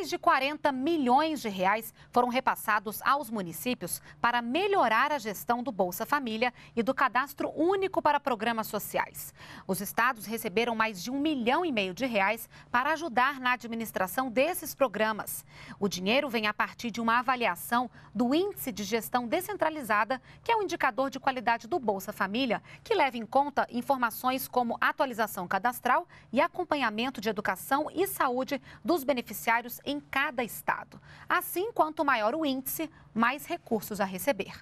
Mais de 40 milhões de reais foram repassados aos municípios para melhorar a gestão do Bolsa Família e do Cadastro Único para Programas Sociais. Os estados receberam mais de um milhão e meio de reais para ajudar na administração desses programas. O dinheiro vem a partir de uma avaliação do Índice de Gestão Descentralizada, que é um indicador de qualidade do Bolsa Família, que leva em conta informações como atualização cadastral e acompanhamento de educação e saúde dos beneficiários em cada estado. Assim, quanto maior o índice, mais recursos a receber.